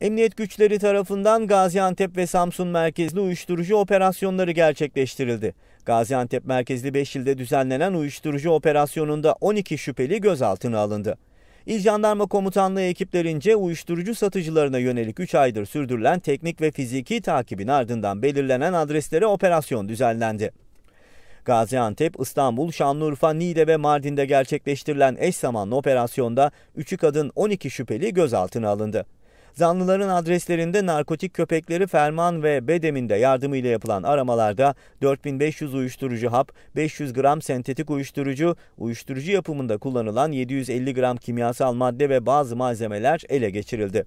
Emniyet güçleri tarafından Gaziantep ve Samsun merkezli uyuşturucu operasyonları gerçekleştirildi. Gaziantep merkezli 5 ilde düzenlenen uyuşturucu operasyonunda 12 şüpheli gözaltına alındı. İl Jandarma Komutanlığı ekiplerince uyuşturucu satıcılarına yönelik 3 aydır sürdürülen teknik ve fiziki takibin ardından belirlenen adreslere operasyon düzenlendi. Gaziantep, İstanbul, Şanlıurfa, Niğde ve Mardin'de gerçekleştirilen eş zamanlı operasyonda 3'ü kadın 12 şüpheli gözaltına alındı. Zanlıların adreslerinde narkotik köpekleri ferman ve bedeminde yardımıyla yapılan aramalarda 4500 uyuşturucu hap, 500 gram sentetik uyuşturucu, uyuşturucu yapımında kullanılan 750 gram kimyasal madde ve bazı malzemeler ele geçirildi.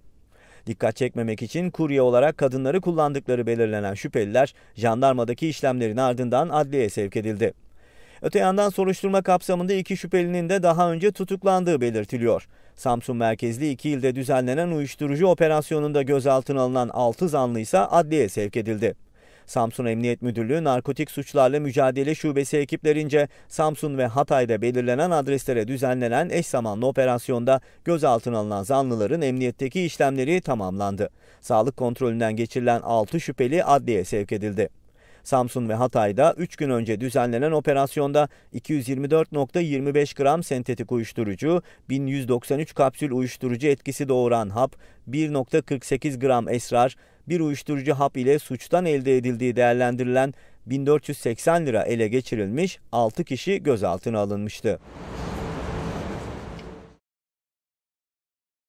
Dikkat çekmemek için kurye olarak kadınları kullandıkları belirlenen şüpheliler jandarmadaki işlemlerin ardından adliyeye sevk edildi. Öte yandan soruşturma kapsamında iki şüphelinin de daha önce tutuklandığı belirtiliyor. Samsun merkezli iki ilde düzenlenen uyuşturucu operasyonunda gözaltına alınan 6 zanlı ise adliyeye sevk edildi. Samsun Emniyet Müdürlüğü Narkotik Suçlarla Mücadele Şubesi ekiplerince Samsun ve Hatay'da belirlenen adreslere düzenlenen eş zamanlı operasyonda gözaltına alınan zanlıların emniyetteki işlemleri tamamlandı. Sağlık kontrolünden geçirilen 6 şüpheli adliyeye sevk edildi. Samsun ve Hatay'da 3 gün önce düzenlenen operasyonda 224.25 gram sentetik uyuşturucu, 1193 kapsül uyuşturucu etkisi doğuran hap, 1.48 gram esrar, bir uyuşturucu hap ile suçtan elde edildiği değerlendirilen 1480 lira ele geçirilmiş, 6 kişi gözaltına alınmıştı.